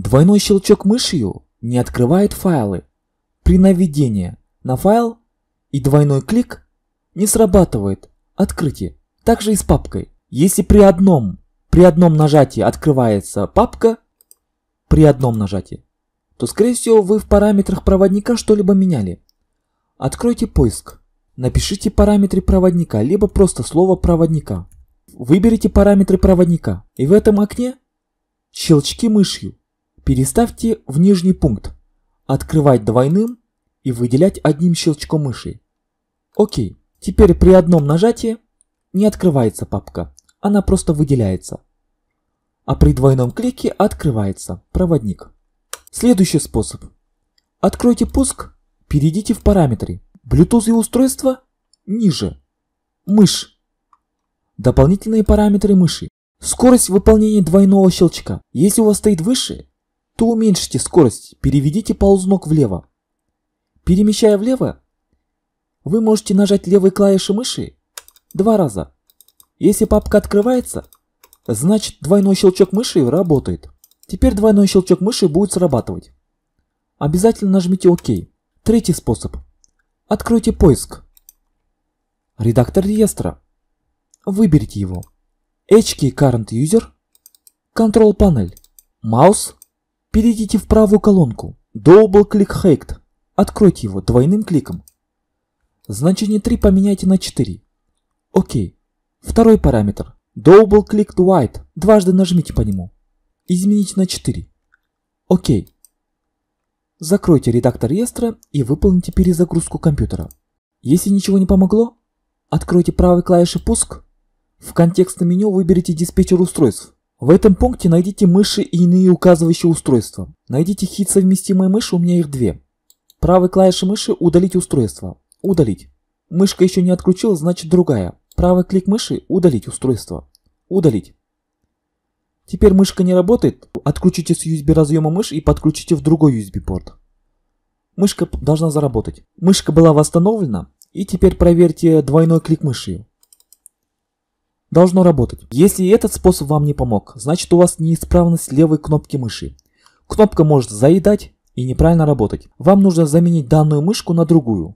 Двойной щелчок мышью не открывает файлы. При наведении на файл и двойной клик не срабатывает открытие. Также и с папкой. Если при одном, при одном нажатии открывается папка, при одном нажатии, то скорее всего вы в параметрах проводника что-либо меняли. Откройте поиск. Напишите параметры проводника, либо просто слово проводника. Выберите параметры проводника. И в этом окне щелчки мышью. Переставьте в нижний пункт «Открывать двойным» и выделять одним щелчком мыши. Окей, теперь при одном нажатии не открывается папка, она просто выделяется. А при двойном клике открывается проводник. Следующий способ. Откройте пуск, перейдите в параметры. Bluetooth и устройство ниже. Мышь. Дополнительные параметры мыши. Скорость выполнения двойного щелчка. Если у вас стоит выше, то уменьшите скорость, переведите ползунок влево. Перемещая влево, вы можете нажать левой клавишей мыши два раза. Если папка открывается, значит двойной щелчок мыши работает. Теперь двойной щелчок мыши будет срабатывать. Обязательно нажмите ОК. Третий способ. Откройте поиск. Редактор реестра. Выберите его. HKey Current User. Control Panel. Mouse. Перейдите в правую колонку. Double Click Height. Откройте его двойным кликом. Значение 3 поменяйте на 4. Окей. Второй параметр. Double Click White. Дважды нажмите по нему. Изменить на 4. Окей. Закройте редактор реестра и выполните перезагрузку компьютера. Если ничего не помогло, откройте правой клавишей «Пуск», в контекстном меню выберите диспетчер устройств в этом пункте найдите мыши и иные указывающие устройства. Найдите хит совместимые мыши, у меня их две. Правой клавишей мыши удалить устройство. Удалить. Мышка еще не отключилась, значит другая. Правый клик мыши удалить устройство. Удалить. Теперь мышка не работает, отключите с USB разъема мышь и подключите в другой USB порт. Мышка должна заработать. Мышка была восстановлена, и теперь проверьте двойной клик мыши должно работать. Если этот способ вам не помог, значит у вас неисправность левой кнопки мыши. Кнопка может заедать и неправильно работать. Вам нужно заменить данную мышку на другую.